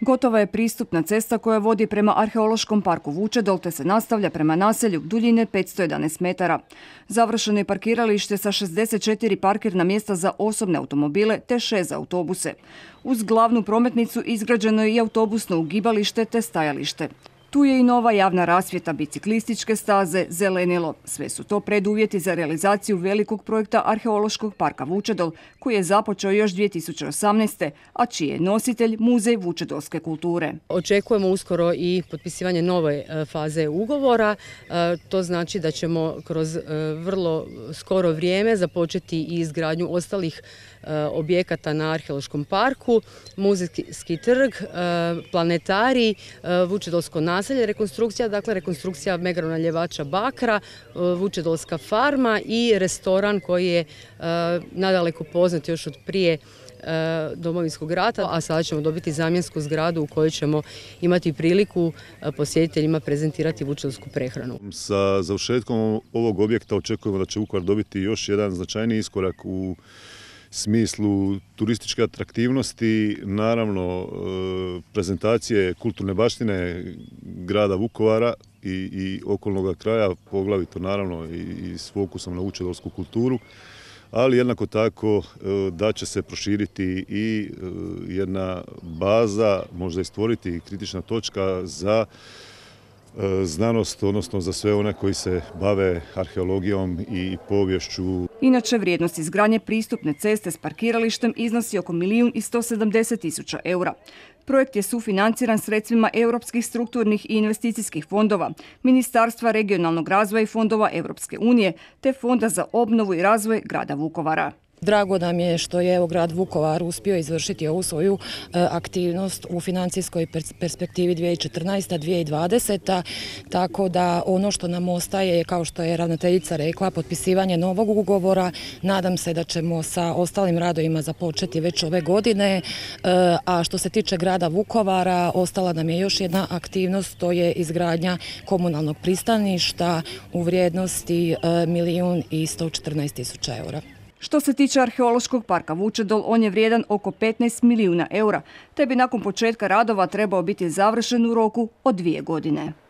Gotova je pristupna cesta koja vodi prema arheološkom parku Vučedol te se nastavlja prema naselju duljine 511 metara. Završeno je parkiralište sa 64 parkirna mjesta za osobne automobile te 6 za autobuse. Uz glavnu prometnicu izgrađeno je i autobusno ugibalište te stajalište. Tu je i nova javna rasvjeta, biciklističke staze, zelenilo. Sve su to preduvjeti za realizaciju velikog projekta Arheološkog parka Vučedol, koji je započeo još 2018. a čiji je nositelj Muzej Vučedolske kulture. Očekujemo uskoro i potpisivanje nove e, faze ugovora. E, to znači da ćemo kroz e, vrlo skoro vrijeme započeti i izgradnju ostalih objekata na Arheološkom parku, muzejski trg, planetari, Vučedolsko nastavljanje, naselje, rekonstrukcija, dakle rekonstrukcija Megrona Ljevača Bakra, e, Vučedolska farma i restoran koji je e, nadaleko poznat još od prije e, domovinskog rata, a sada ćemo dobiti zamjensku zgradu u kojoj ćemo imati priliku posjetiteljima prezentirati Vučedolsku prehranu. Sa završetkom ovog objekta očekujemo da će Vukovar dobiti još jedan značajni iskorak u smislu turističke atraktivnosti, naravno prezentacije kulturne baštine grada Vukovara i, i okolnog kraja, poglavito naravno i, s fokusom na učedorsku kulturu, ali jednako tako e, da će se proširiti i e, jedna baza, možda i stvoriti kritična točka za e, znanost, odnosno za sve one koji se bave arheologijom i povješću. Inače, vrijednost izgranje pristupne ceste s parkiralištem iznosi oko milijun i 170 tisuća eura. Projekt je sufinanciran sredstvima europskih strukturnih i investicijskih fondova, Ministarstva regionalnog razvoja i fondova Europske unije te Fonda za obnovu i razvoj grada Vukovara. Drago nam je što je evo grad Vukovar uspio izvršiti ovu svoju e, aktivnost u financijskoj perspektivi 2014-2020, tako da ono što nam ostaje je, kao što je ravnateljica rekla, potpisivanje novog ugovora. Nadam se da ćemo sa ostalim radovima započeti već ove godine, e, a što se tiče grada Vukovara, ostala nam je još jedna aktivnost, to je izgradnja komunalnog pristaništa u vrijednosti e, milijun i 114 tisuća eura. Što se tiče arheološkog parka Vučedol, on je vrijedan oko 15 milijuna eura, te bi nakon početka radova trebao biti završen u roku od dvije godine.